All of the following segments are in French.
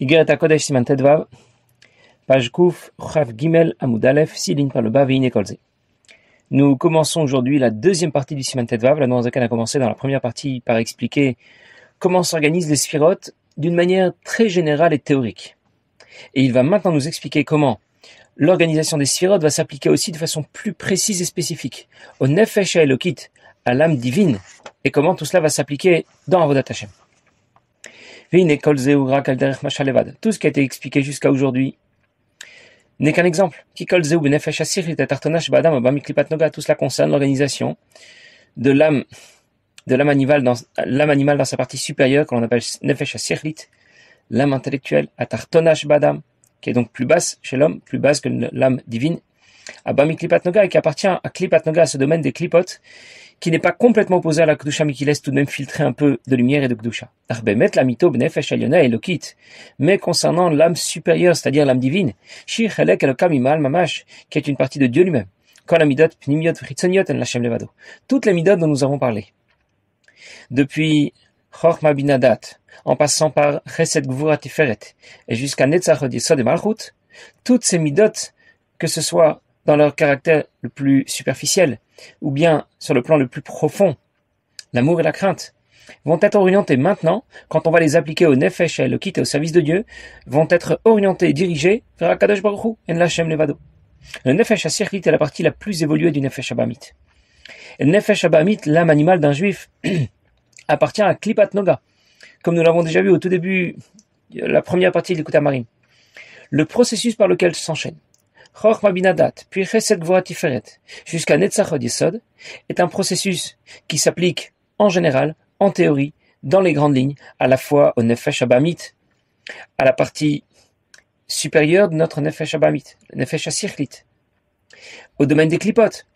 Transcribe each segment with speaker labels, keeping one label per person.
Speaker 1: Gimel par le Nous commençons aujourd'hui la deuxième partie du Siman Tedvav. La Zakan a commencé dans la première partie par expliquer comment s'organisent les sphirotes d'une manière très générale et théorique. Et il va maintenant nous expliquer comment l'organisation des sphirotes va s'appliquer aussi de façon plus précise et spécifique au Nefesh Elokit, à l'âme divine, et comment tout cela va s'appliquer dans Avodat Hashem. Tout ce qui a été expliqué jusqu'à aujourd'hui n'est qu'un exemple. Tout cela concerne l'organisation de l'âme, de l'âme animale dans, dans sa partie supérieure, que l'on appelle l'âme intellectuelle, atartonash badam, qui est donc plus basse chez l'homme, plus basse que l'âme divine, et qui appartient à klipatnoga, à ce domaine des klipotes, qui n'est pas complètement opposé à la Kdusha, mais qui laisse tout de même filtrer un peu de lumière et de Kdusha. la et Mais concernant l'âme supérieure, c'est-à-dire l'âme divine, shir, mamash, qui est une partie de Dieu lui-même. Quand la midot, levado. Toutes les midot dont nous avons parlé. Depuis Chorma binadat, en passant par Chesed Gvura et jusqu'à toutes ces midot, que ce soit dans leur caractère le plus superficiel, ou bien sur le plan le plus profond, l'amour et la crainte, vont être orientés maintenant, quand on va les appliquer au nefesh et le kit et au service de Dieu, vont être orientés et dirigés vers Akadosh Baruch Hu, en Lachem Levado. Le nefesh Sirkit est la partie la plus évoluée du nefesh abamit. Le nefesh abamit, l'âme animale d'un juif, appartient à Klipat Noga, comme nous l'avons déjà vu au tout début, euh, la première partie de l'écoute Le processus par lequel s'enchaîne Chochma Binadat, puis Chesed jusqu'à Netzachod Yesod, est un processus qui s'applique en général, en théorie, dans les grandes lignes, à la fois au Nefesh Abamit, à la partie supérieure de notre Nefesh Abamit, Nefesh Asirklit, au domaine des clipotes.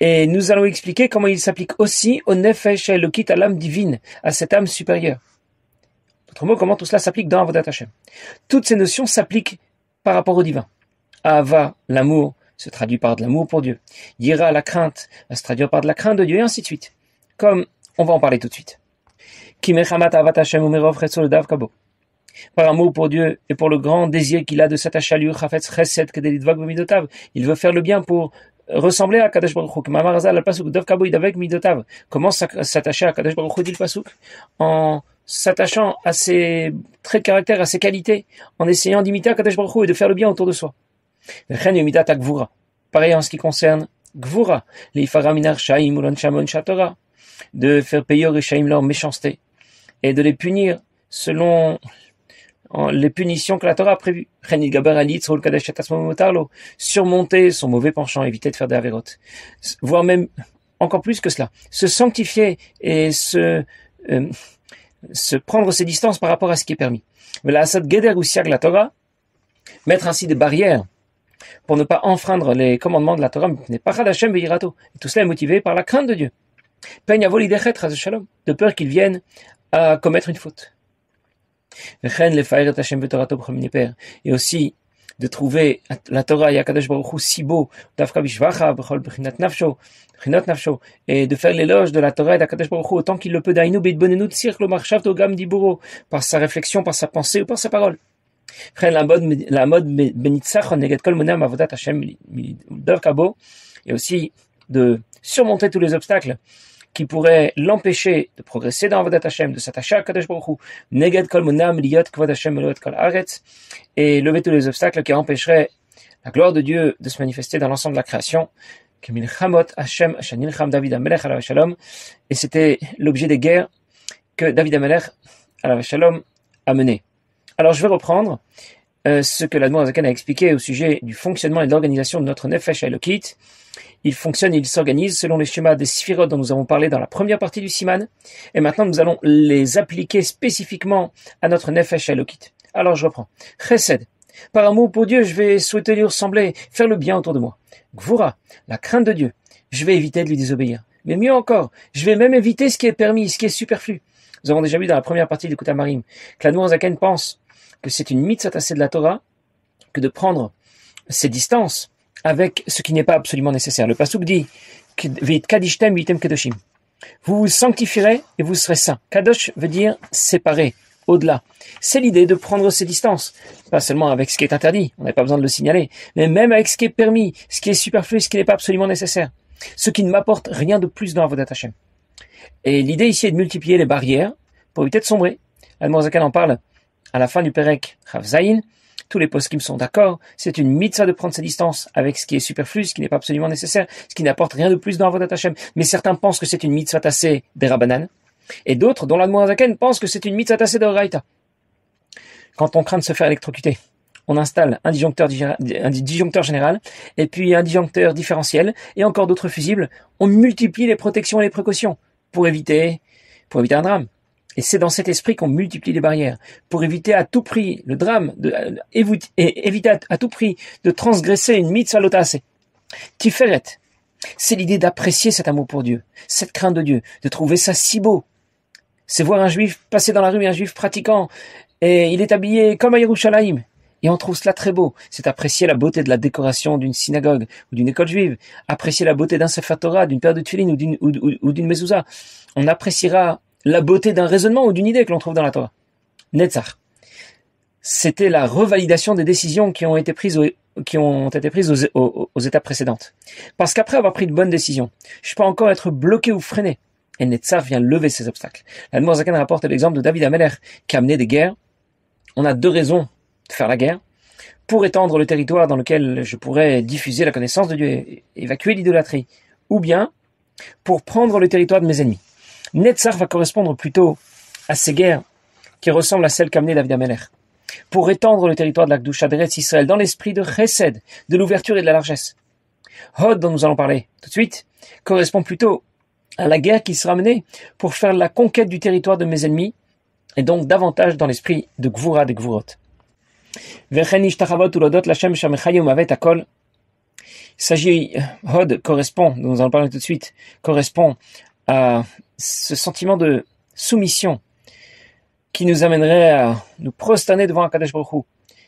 Speaker 1: Et nous allons expliquer comment il s'applique aussi au Nefesh Elokit, à l'âme divine, à cette âme supérieure. Autrement, comment tout cela s'applique dans Avodat Hashem. Toutes ces notions s'appliquent par rapport au divin. Ava, l'amour, se traduit par de l'amour pour Dieu. Yira, la crainte, se traduit par de la crainte de Dieu, et ainsi de suite. Comme on va en parler tout de suite. Par amour pour Dieu et pour le grand désir qu'il a de s'attacher à lui, il veut faire le bien pour ressembler à Kadesh Baruch Hu. Comment s'attacher à Kadesh Baruch Hu, dit le Pasuk En s'attachant à ses traits de caractère, à ses qualités, en essayant d'imiter Kadesh Baruch Hu et de faire le bien autour de soi. Pareil en ce qui concerne Gvura, les shamon shatora, de faire payer aux shaim leur méchanceté et de les punir selon les punitions que la Torah a prévues. Surmonter son mauvais penchant, éviter de faire des avérotes. Voire même encore plus que cela. Se sanctifier et se, euh, se prendre ses distances par rapport à ce qui est permis. Mais la Asad la Torah, mettre ainsi des barrières pour ne pas enfreindre les commandements de la Torah. pas Et tout cela est motivé par la crainte de Dieu. De peur qu'il vienne à commettre une faute. Et aussi de trouver la Torah Yakadosh Baruch si beau, et de faire l'éloge de la Torah et d'Akadosh Baruch autant qu'il le peut, par sa réflexion, par sa pensée ou par sa parole la mode, la mode et aussi de surmonter tous les obstacles qui pourraient l'empêcher de progresser dans Avodat Hashem, de s'attacher à Kadosh Baruch Hu, neged kol monam liyot kvod Hashem kol aretz, et lever tous les obstacles qui empêcheraient la gloire de Dieu de se manifester dans l'ensemble de la création. David et c'était l'objet des guerres que David Amelech, Shalom, a menées. Alors je vais reprendre euh, ce que la Azakan a expliqué au sujet du fonctionnement et de l'organisation de notre Nefesh Il fonctionne et il s'organise selon les schémas des sphirotes dont nous avons parlé dans la première partie du Siman. Et maintenant, nous allons les appliquer spécifiquement à notre Nefesh Alors je reprends. Chesed. Par amour pour Dieu, je vais souhaiter lui ressembler, faire le bien autour de moi. Gvura. La crainte de Dieu. Je vais éviter de lui désobéir. Mais mieux encore, je vais même éviter ce qui est permis, ce qui est superflu. Nous avons déjà vu dans la première partie du Kutamarim que la Zaken pense que c'est une mythe tassée de la Torah que de prendre ses distances avec ce qui n'est pas absolument nécessaire. Le pasuk dit Vous vous sanctifierez et vous serez saints. Kadosh veut dire séparé, au-delà. C'est l'idée de prendre ses distances, pas seulement avec ce qui est interdit, on n'a pas besoin de le signaler, mais même avec ce qui est permis, ce qui est superflu, ce qui n'est pas absolument nécessaire, ce qui ne m'apporte rien de plus dans vos Hashem. Et l'idée ici est de multiplier les barrières pour éviter de sombrer. al en parle à la fin du Perek Rav tous les poskim sont d'accord, c'est une mitzvah de prendre sa distance avec ce qui est superflu, ce qui n'est pas absolument nécessaire, ce qui n'apporte rien de plus dans votre Hashem. Mais certains pensent que c'est une mitzvah tassée des et d'autres, dont l'Admorazaken, pensent que c'est une mitzvah tassée de Quand on craint de se faire électrocuter, on installe un disjoncteur, un disjoncteur général, et puis un disjoncteur différentiel, et encore d'autres fusibles. On multiplie les protections et les précautions pour éviter, pour éviter un drame. Et c'est dans cet esprit qu'on multiplie les barrières pour éviter à tout prix le drame, de, euh, éviter, et éviter à, tout prix de transgresser une mitzvah lotasse. Tiferet, c'est l'idée d'apprécier cet amour pour Dieu, cette crainte de Dieu, de trouver ça si beau. C'est voir un juif passer dans la rue, un juif pratiquant, et il est habillé comme à Yerushalayim. Et on trouve cela très beau. C'est apprécier la beauté de la décoration d'une synagogue ou d'une école juive, apprécier la beauté d'un Sefer d'une paire de tefillin ou d'une ou, On appréciera la beauté d'un raisonnement ou d'une idée que l'on trouve dans la Torah. Netzar, C'était la revalidation des décisions qui ont été prises, aux, qui ont été prises aux, étapes précédentes. Parce qu'après avoir pris de bonnes décisions, je peux encore être bloqué ou freiné. Et Netzar vient lever ces obstacles. La Zaken rapporte l'exemple de David Ameler qui a mené des guerres. On a deux raisons de faire la guerre. Pour étendre le territoire dans lequel je pourrais diffuser la connaissance de Dieu et évacuer l'idolâtrie. Ou bien pour prendre le territoire de mes ennemis. Netzar va correspondre plutôt à ces guerres qui ressemblent à celles qu'a David Amelech pour étendre le territoire de la Gdusha Israël dans l'esprit de Chesed, de l'ouverture et de la largesse. Hod, dont nous allons parler tout de suite, correspond plutôt à la guerre qui sera menée pour faire la conquête du territoire de mes ennemis, et donc davantage dans l'esprit de Gvura de Gvurot. Il s'agit, euh, Hod correspond, dont nous allons parler tout de suite, correspond à ce sentiment de soumission qui nous amènerait à nous prosterner devant un Kadesh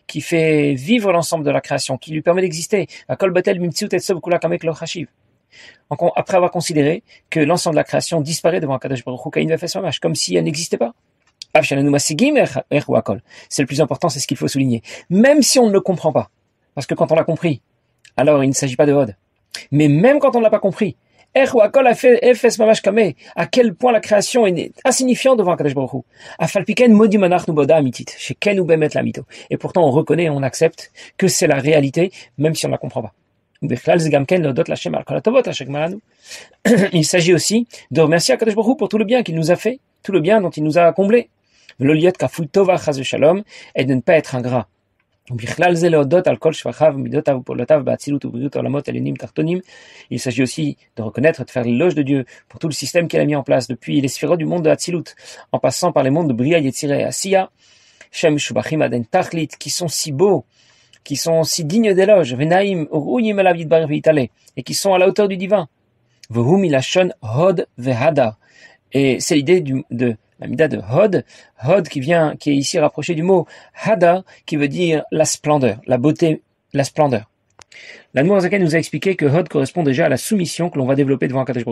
Speaker 1: qui fait vivre l'ensemble de la création, qui lui permet d'exister. Après avoir considéré que l'ensemble de la création disparaît devant un Kadesh Baruch comme si elle n'existait pas. C'est le plus important, c'est ce qu'il faut souligner. Même si on ne le comprend pas. Parce que quand on l'a compris, alors il ne s'agit pas de Hod. Mais même quand on ne l'a pas compris, à quel point la création est insignifiante devant Kadesh mito. Et pourtant, on reconnaît, on accepte que c'est la réalité, même si on ne la comprend pas. Il s'agit aussi de remercier Kadesh Baruch pour tout le bien qu'il nous a fait, tout le bien dont il nous a comblé. Le liot kaful shalom, et de ne pas être ingrat. Il s'agit aussi de reconnaître, de faire l'éloge de Dieu pour tout le système qu'elle a mis en place depuis les sphères du monde de Hatzilut, en passant par les mondes de Bria, et et Asiya, Shem, Shubachim, Aden, Tachlit, qui sont si beaux, qui sont si dignes d'éloge, Venaim, elavid Barvi, Italé, et qui sont à la hauteur du divin. Vehum, Ilashon, Hod, Vehada. Et c'est l'idée de la Mida de Hod, Hod qui vient, qui est ici rapproché du mot Hada, qui veut dire la splendeur, la beauté, la splendeur. La nous a expliqué que Hod correspond déjà à la soumission que l'on va développer devant Kadesh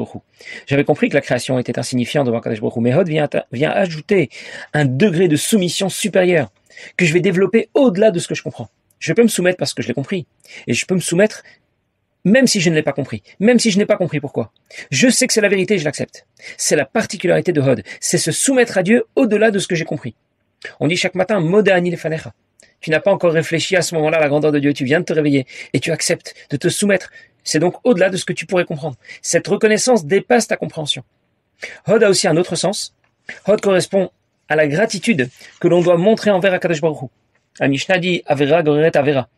Speaker 1: J'avais compris que la création était insignifiante devant Kadesh Baruch mais Hod vient, vient ajouter un degré de soumission supérieur que je vais développer au-delà de ce que je comprends. Je peux me soumettre parce que je l'ai compris, et je peux me soumettre même si je ne l'ai pas compris, même si je n'ai pas compris pourquoi. Je sais que c'est la vérité et je l'accepte. C'est la particularité de Hod, c'est se soumettre à Dieu au-delà de ce que j'ai compris. On dit chaque matin, Moda Anil Tu n'as pas encore réfléchi à ce moment-là à la grandeur de Dieu, tu viens de te réveiller et tu acceptes de te soumettre. C'est donc au-delà de ce que tu pourrais comprendre. Cette reconnaissance dépasse ta compréhension. Hod a aussi un autre sens. Hod correspond à la gratitude que l'on doit montrer envers Akadosh Baruch Hu. Mishnah dit Avera Goreret Avera.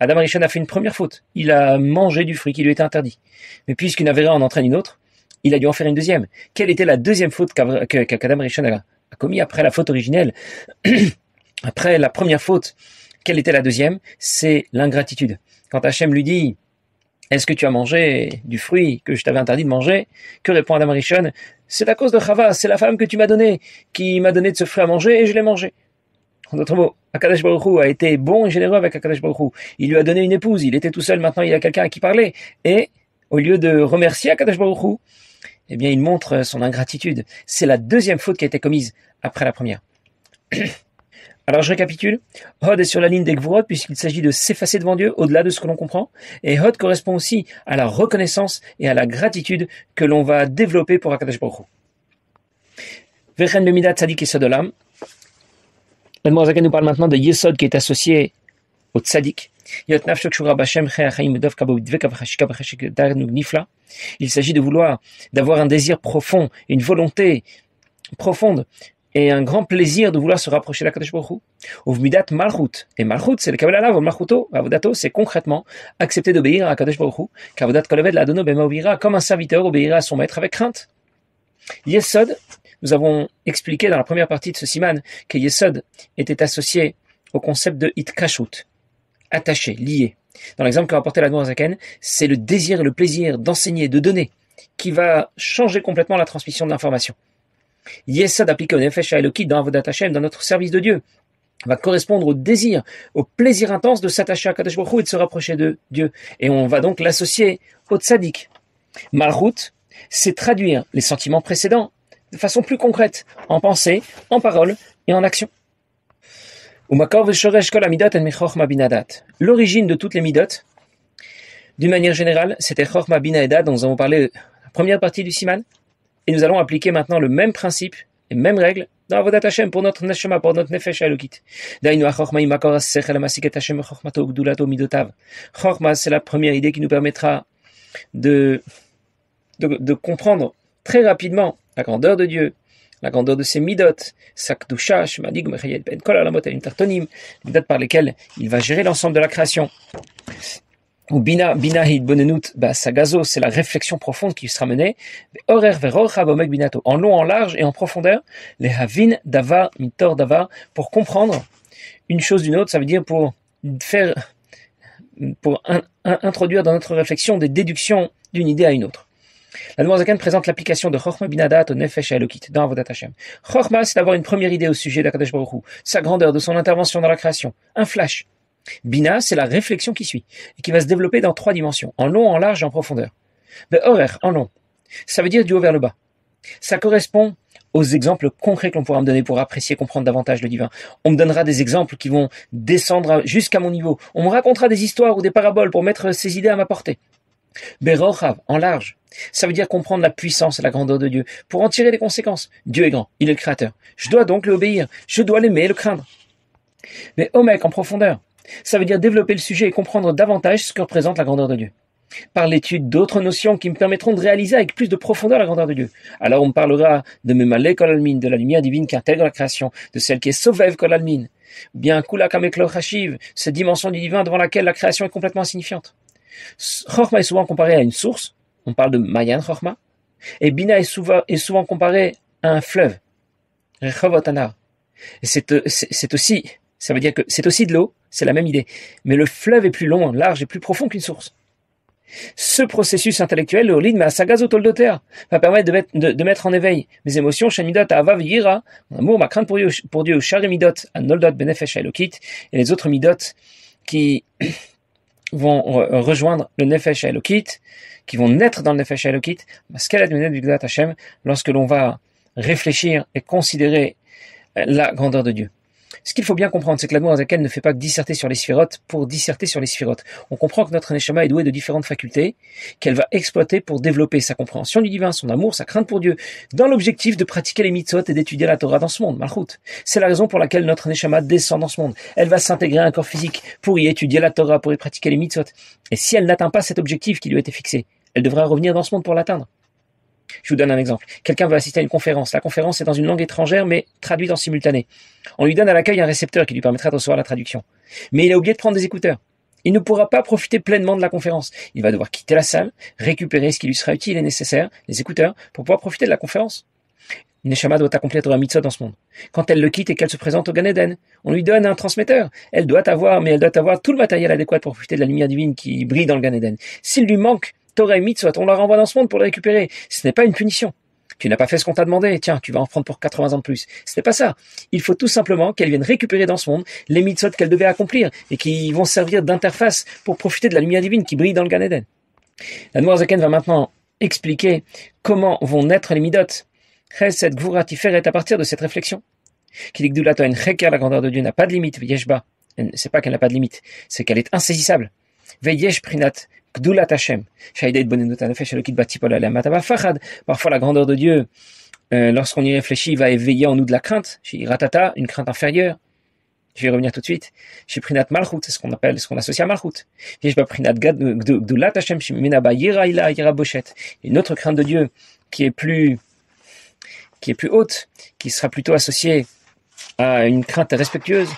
Speaker 1: Adam Rishon a fait une première faute. Il a mangé du fruit qui lui était interdit. Mais puisqu'une rien en entraîne une autre, il a dû en faire une deuxième. Quelle était la deuxième faute qu'Adam Richon a, commis après la faute originelle Après la première faute, quelle était la deuxième C'est l'ingratitude. Quand Hachem lui dit Est-ce que tu as mangé du fruit que je t'avais interdit de manger Que répond Adam Rishon C'est la cause de Chava, c'est la femme que tu m'as donnée, qui m'a donné de ce fruit à manger et je l'ai mangé. En d'autres mots, Akadash Baruch a été bon et généreux avec Akadash Baruch Il lui a donné une épouse, il était tout seul, maintenant il a quelqu'un à qui parler. Et au lieu de remercier Akadash Baruch eh bien il montre son ingratitude. C'est la deuxième faute qui a été commise après la première. Alors je récapitule. Hod est sur la ligne des puisqu'il s'agit de s'effacer devant Dieu au-delà de ce que l'on comprend. Et Hod correspond aussi à la reconnaissance et à la gratitude que l'on va développer pour Akadash Baruch Hu. de Midat Tzadik et Mademoiselle nous parle maintenant de Yesod qui est associé au Tzadik. Il s'agit de vouloir, d'avoir un désir profond, une volonté profonde et un grand plaisir de vouloir se rapprocher de la Kadesh Baruch Malchut. Et Malchut, c'est le Kabbalah Malchuto. Avodato, c'est concrètement accepter d'obéir à la Kadesh Baruch Kavodat la comme un serviteur obéira à son maître avec crainte. Yesod nous avons expliqué dans la première partie de ce siman que Yesod était associé au concept de Itkashut, attaché, lié. Dans l'exemple que rapportait la Zaken, c'est le désir et le plaisir d'enseigner, de donner, qui va changer complètement la transmission de l'information. Yesod appliqué au Nefesh dans Avodat Hashem, dans notre service de Dieu, va correspondre au désir, au plaisir intense de s'attacher à Kadesh Baruch et de se rapprocher de Dieu. Et on va donc l'associer au Tzadik. Malchut, c'est traduire les sentiments précédents de façon plus concrète, en pensée, en parole et en action. L'origine de toutes les midot, d'une manière générale, c'était Chorma Edat, dont nous avons parlé la première partie du Siman. Et nous allons appliquer maintenant le même principe, les mêmes règles, dans Vodat Hashem pour notre Neshama, pour notre Nefesh Alokit. Chorma, c'est la première idée qui nous permettra de, de comprendre très rapidement la grandeur de Dieu, la grandeur de ses midot, sakdusha, me mechayet, ben kol, alamot, elim, tartonim, les dates par lesquelles il va gérer l'ensemble de la création. Ou bina, bina, hid, bonenut, bah, sagazo, c'est la réflexion profonde qui sera menée, horer, veror, binato, en long, en large et en profondeur, les havin, dava, mitor, dava, pour comprendre une chose d'une autre, ça veut dire pour faire, pour introduire dans notre réflexion des déductions d'une idée à une autre. La Noirzakan présente l'application de Chochma Binadat au Nefesh dans Avodat Hashem. Chochma, c'est d'avoir une première idée au sujet la Baruch sa grandeur, de son intervention dans la création. Un flash. Bina, c'est la réflexion qui suit, et qui va se développer dans trois dimensions, en long, en large et en profondeur. Horer, en long, ça veut dire du haut vers le bas. Ça correspond aux exemples concrets que l'on pourra me donner pour apprécier, et comprendre davantage le divin. On me donnera des exemples qui vont descendre jusqu'à mon niveau. On me racontera des histoires ou des paraboles pour mettre ces idées à ma portée. Berochav, en large, ça veut dire comprendre la puissance et la grandeur de Dieu pour en tirer les conséquences. Dieu est grand, il est le créateur. Je dois donc lui obéir, je dois l'aimer et le craindre. Mais au en profondeur, ça veut dire développer le sujet et comprendre davantage ce que représente la grandeur de Dieu. Par l'étude d'autres notions qui me permettront de réaliser avec plus de profondeur la grandeur de Dieu. Alors on parlera de Memale Kolalmin, de la lumière divine qui intègre la création, de celle qui est Sauvev Kolalmin, ou bien kulakameklo Hashiv, cette dimension du divin devant laquelle la création est complètement insignifiante. Chorma est souvent comparé à une source, on parle de Mayan Chochma. Et Bina est souvent, est souvent comparé à un fleuve, Rechavot C'est aussi, ça veut dire que c'est aussi de l'eau, c'est la même idée. Mais le fleuve est plus long, large et plus profond qu'une source. Ce processus intellectuel, le mais à de terre va permettre de mettre, de, mettre en éveil mes émotions, Chanidot, Avav, Yira, mon amour, ma crainte pour Dieu, pour Dieu, Benefesh, Elokit, et les autres Midot qui, vont rejoindre le Nefesh Elokit, qui vont naître dans le Nefesh Elokit, parce qu'elle a du Hashem, lorsque l'on va réfléchir et considérer euh, la grandeur de Dieu. Ce qu'il faut bien comprendre, c'est que dans lequel ne fait pas que disserter sur les sphirotes pour disserter sur les sphirotes. On comprend que notre Neshama est douée de différentes facultés qu'elle va exploiter pour développer sa compréhension du divin, son amour, sa crainte pour Dieu, dans l'objectif de pratiquer les mitzvot et d'étudier la Torah dans ce monde, Malchut. C'est la raison pour laquelle notre Neshama descend dans ce monde. Elle va s'intégrer à un corps physique pour y étudier la Torah, pour y pratiquer les mitzvot. Et si elle n'atteint pas cet objectif qui lui a été fixé, elle devra revenir dans ce monde pour l'atteindre. Je vous donne un exemple. Quelqu'un veut assister à une conférence. La conférence est dans une langue étrangère, mais traduite en simultané. On lui donne à l'accueil un récepteur qui lui permettra de recevoir la traduction. Mais il a oublié de prendre des écouteurs. Il ne pourra pas profiter pleinement de la conférence. Il va devoir quitter la salle, récupérer ce qui lui sera utile et nécessaire, les écouteurs, pour pouvoir profiter de la conférence. Neshama doit accomplir un mitzvah dans ce monde. Quand elle le quitte et qu'elle se présente au Gan on lui donne un transmetteur. Elle doit avoir, mais elle doit avoir tout le matériel adéquat pour profiter de la lumière divine qui brille dans le Gan S'il lui manque Torah et Mitzvot, on la renvoie dans ce monde pour la récupérer. Ce n'est pas une punition. Tu n'as pas fait ce qu'on t'a demandé, tiens, tu vas en prendre pour 80 ans de plus. Ce n'est pas ça. Il faut tout simplement qu'elle vienne récupérer dans ce monde les mitzvot qu'elle devait accomplir et qui vont servir d'interface pour profiter de la lumière divine qui brille dans le Gan Eden. La Noire Zaken va maintenant expliquer comment vont naître les midotes. Cette Gvura est à partir de cette réflexion. la grandeur de Dieu, n'a pas de limite, ne C'est pas qu'elle n'a pas de limite, c'est qu'elle est insaisissable. Veyesh Prinat Parfois, la grandeur de Dieu, euh, lorsqu'on y réfléchit, va éveiller en nous de la crainte. Ratata, une crainte inférieure. Je vais y revenir tout de suite. Chez Malchut, c'est ce qu'on appelle, ce qu'on associe à Malchut. Chez Prinat Hashem, chez Minaba Ila Une autre crainte de Dieu qui est plus, qui est plus haute, qui sera plutôt associée à une crainte respectueuse.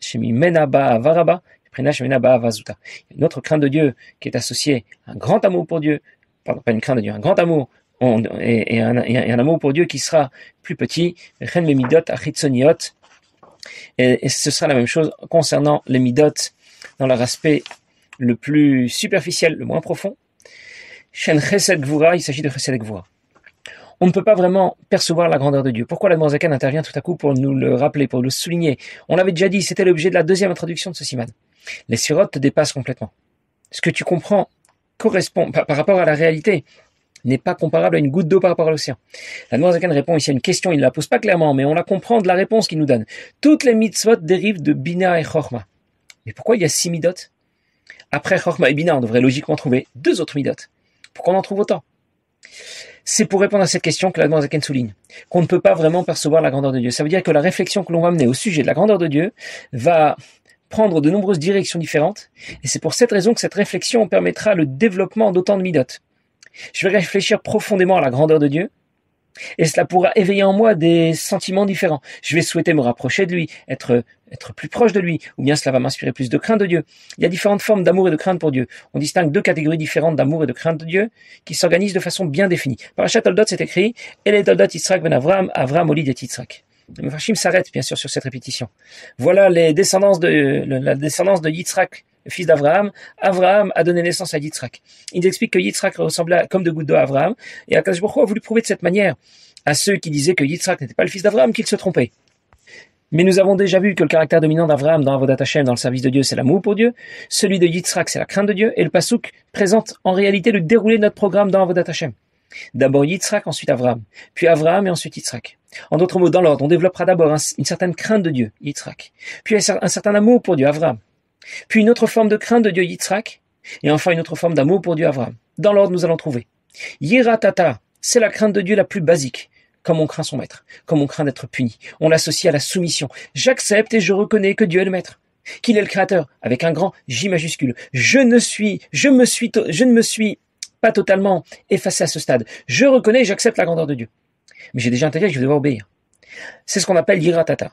Speaker 1: Chez Minaba Varaba, une autre crainte de Dieu qui est associée à un grand amour pour Dieu, pardon, pas une crainte de Dieu, un grand amour on, et, un, amour pour Dieu qui sera plus petit. Et, et ce sera la même chose concernant les midot dans leur aspect le plus superficiel, le moins profond. il s'agit de Chesed On ne peut pas vraiment percevoir la grandeur de Dieu. Pourquoi la Zakan intervient tout à coup pour nous le rappeler, pour le souligner On l'avait déjà dit, c'était l'objet de la deuxième introduction de ce siman. Les sirotes te dépassent complètement. Ce que tu comprends correspond, par, rapport à la réalité, n'est pas comparable à une goutte d'eau par rapport à l'océan. La Noirzakan répond ici à une question, il ne la pose pas clairement, mais on la comprend de la réponse qu'il nous donne. Toutes les mitzvot dérivent de Bina et Chorma. Mais pourquoi il y a six midot Après Chorma et Bina, on devrait logiquement trouver deux autres midot. Pourquoi on en trouve autant C'est pour répondre à cette question que la Noirzakan souligne, qu'on ne peut pas vraiment percevoir la grandeur de Dieu. Ça veut dire que la réflexion que l'on va mener au sujet de la grandeur de Dieu va prendre de nombreuses directions différentes, et c'est pour cette raison que cette réflexion permettra le développement d'autant de midotes. Je vais réfléchir profondément à la grandeur de Dieu, et cela pourra éveiller en moi des sentiments différents. Je vais souhaiter me rapprocher de lui, être, être plus proche de lui, ou bien cela va m'inspirer plus de crainte de Dieu. Il y a différentes formes d'amour et de crainte pour Dieu. On distingue deux catégories différentes d'amour et de crainte de Dieu qui s'organisent de façon bien définie. Par d'Ot c'est écrit, et les Toldot ben Avram, Avram Olid et le s'arrête bien sûr sur cette répétition. Voilà les de, la descendance de Yitzhak, fils d'Abraham. Abraham a donné naissance à Yitzhak. Il explique que Yitzhak ressemblait comme de gouttes d'eau à Abraham. Et Akash Baruch a voulu prouver de cette manière à ceux qui disaient que Yitzhak n'était pas le fils d'Abraham qu'ils se trompaient. Mais nous avons déjà vu que le caractère dominant d'Abraham dans Avodat Hashem, dans le service de Dieu, c'est l'amour pour Dieu. Celui de Yitzhak, c'est la crainte de Dieu. Et le pasuk présente en réalité le déroulé de notre programme dans Avodat Hashem. D'abord Yitzhak, ensuite Avram, puis Avram et ensuite Yitzhak. En d'autres mots, dans l'ordre, on développera d'abord une certaine crainte de Dieu, Yitzhak, puis un certain amour pour Dieu, Avram, puis une autre forme de crainte de Dieu, Yitzhak, et enfin une autre forme d'amour pour Dieu, Avram. Dans l'ordre, nous allons trouver. Yiratata, c'est la crainte de Dieu la plus basique, comme on craint son maître, comme on craint d'être puni. On l'associe à la soumission. J'accepte et je reconnais que Dieu est le maître, qu'il est le créateur, avec un grand J majuscule. Je ne suis, je me suis, je ne me suis pas totalement effacé à ce stade. Je reconnais, j'accepte la grandeur de Dieu. Mais j'ai déjà intégré que je vais devoir obéir. C'est ce qu'on appelle l'iratata,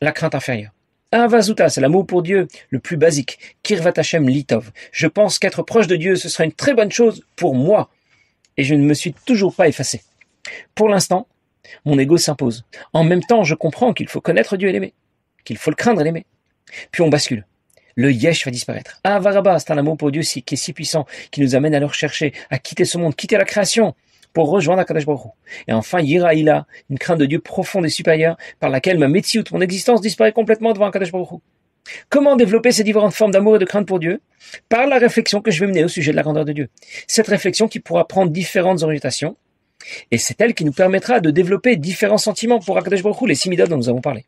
Speaker 1: la crainte inférieure. Avazuta, c'est l'amour pour Dieu le plus basique. Kirvat Litov. Je pense qu'être proche de Dieu, ce sera une très bonne chose pour moi. Et je ne me suis toujours pas effacé. Pour l'instant, mon ego s'impose. En même temps, je comprends qu'il faut connaître Dieu et l'aimer, qu'il faut le craindre et l'aimer. Puis on bascule le yesh va disparaître. Avaraba, ah, c'est un amour pour Dieu qui est si puissant, qui nous amène à le rechercher, à quitter ce monde, quitter la création, pour rejoindre Akadash Baruch Et enfin, Yira'ila, une crainte de Dieu profonde et supérieure, par laquelle ma métier, mon existence disparaît complètement devant Akadosh Baruch Comment développer ces différentes formes d'amour et de crainte pour Dieu Par la réflexion que je vais mener au sujet de la grandeur de Dieu. Cette réflexion qui pourra prendre différentes orientations, et c'est elle qui nous permettra de développer différents sentiments pour Akadosh Baruch les six dont nous avons parlé.